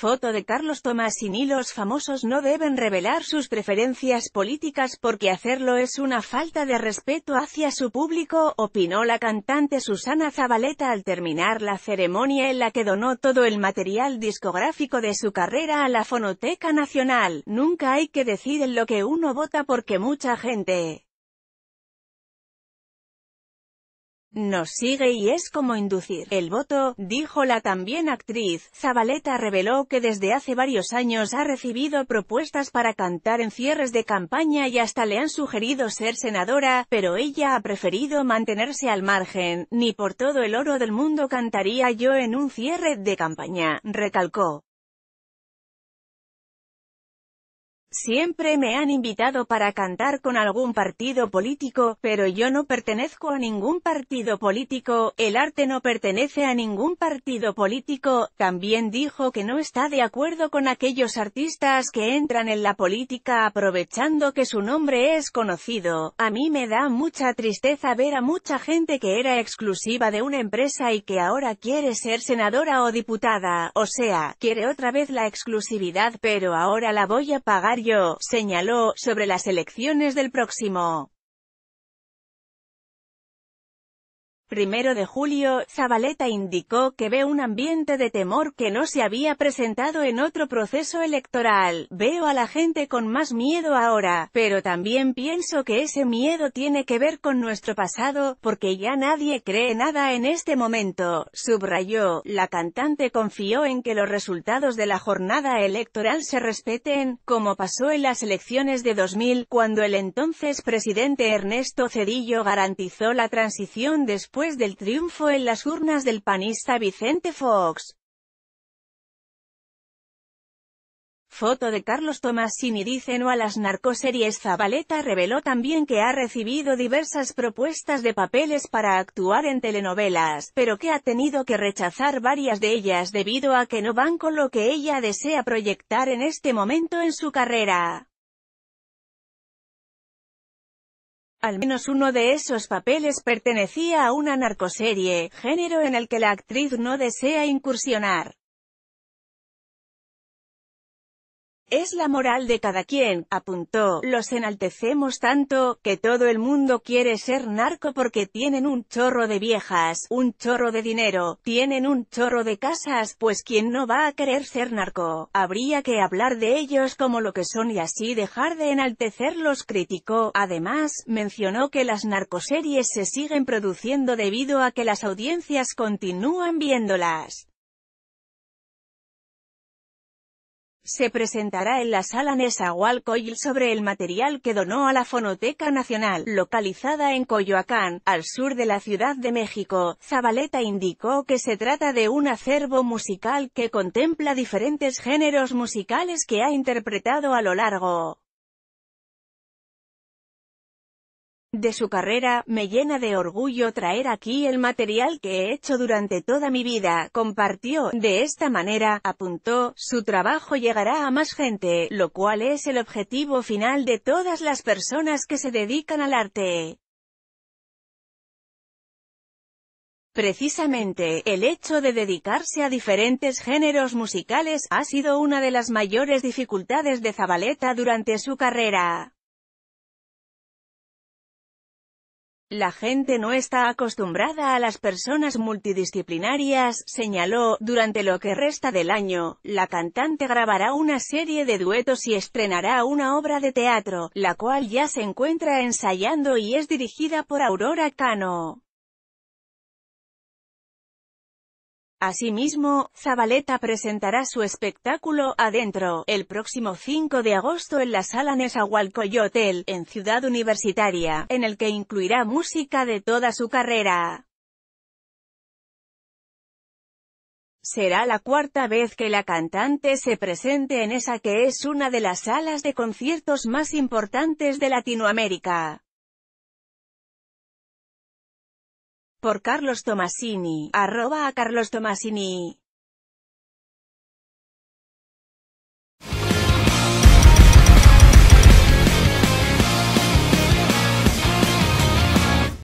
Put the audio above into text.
Foto de Carlos Tomás y Los famosos no deben revelar sus preferencias políticas porque hacerlo es una falta de respeto hacia su público, opinó la cantante Susana Zabaleta al terminar la ceremonia en la que donó todo el material discográfico de su carrera a la Fonoteca Nacional. Nunca hay que decir en lo que uno vota porque mucha gente Nos sigue y es como inducir el voto, dijo la también actriz. Zabaleta reveló que desde hace varios años ha recibido propuestas para cantar en cierres de campaña y hasta le han sugerido ser senadora, pero ella ha preferido mantenerse al margen, ni por todo el oro del mundo cantaría yo en un cierre de campaña, recalcó. Siempre me han invitado para cantar con algún partido político, pero yo no pertenezco a ningún partido político, el arte no pertenece a ningún partido político, también dijo que no está de acuerdo con aquellos artistas que entran en la política aprovechando que su nombre es conocido. A mí me da mucha tristeza ver a mucha gente que era exclusiva de una empresa y que ahora quiere ser senadora o diputada, o sea, quiere otra vez la exclusividad pero ahora la voy a pagar señaló, sobre las elecciones del próximo Primero de julio, Zabaleta indicó que ve un ambiente de temor que no se había presentado en otro proceso electoral. Veo a la gente con más miedo ahora, pero también pienso que ese miedo tiene que ver con nuestro pasado, porque ya nadie cree nada en este momento, subrayó. La cantante confió en que los resultados de la jornada electoral se respeten, como pasó en las elecciones de 2000, cuando el entonces presidente Ernesto Cedillo garantizó la transición después después del triunfo en las urnas del panista Vicente Fox. Foto de Carlos Tomasini dice no a las narcoseries Zabaleta reveló también que ha recibido diversas propuestas de papeles para actuar en telenovelas, pero que ha tenido que rechazar varias de ellas debido a que no van con lo que ella desea proyectar en este momento en su carrera. Al menos uno de esos papeles pertenecía a una narcoserie, género en el que la actriz no desea incursionar. Es la moral de cada quien, apuntó, los enaltecemos tanto, que todo el mundo quiere ser narco porque tienen un chorro de viejas, un chorro de dinero, tienen un chorro de casas, pues quien no va a querer ser narco, habría que hablar de ellos como lo que son y así dejar de enaltecerlos, criticó. Además, mencionó que las narcoseries se siguen produciendo debido a que las audiencias continúan viéndolas. se presentará en la sala Nesa Walcoil sobre el material que donó a la Fonoteca Nacional, localizada en Coyoacán, al sur de la Ciudad de México. Zabaleta indicó que se trata de un acervo musical que contempla diferentes géneros musicales que ha interpretado a lo largo de su carrera, me llena de orgullo traer aquí el material que he hecho durante toda mi vida, compartió, de esta manera, apuntó, su trabajo llegará a más gente, lo cual es el objetivo final de todas las personas que se dedican al arte. Precisamente, el hecho de dedicarse a diferentes géneros musicales ha sido una de las mayores dificultades de Zabaleta durante su carrera. La gente no está acostumbrada a las personas multidisciplinarias, señaló. Durante lo que resta del año, la cantante grabará una serie de duetos y estrenará una obra de teatro, la cual ya se encuentra ensayando y es dirigida por Aurora Cano. Asimismo, Zabaleta presentará su espectáculo, Adentro, el próximo 5 de agosto en la Sala Nesahualcoyotel, en Ciudad Universitaria, en el que incluirá música de toda su carrera. Será la cuarta vez que la cantante se presente en esa que es una de las salas de conciertos más importantes de Latinoamérica. Por Carlos Tomasini, arroba a Carlos Tomasini.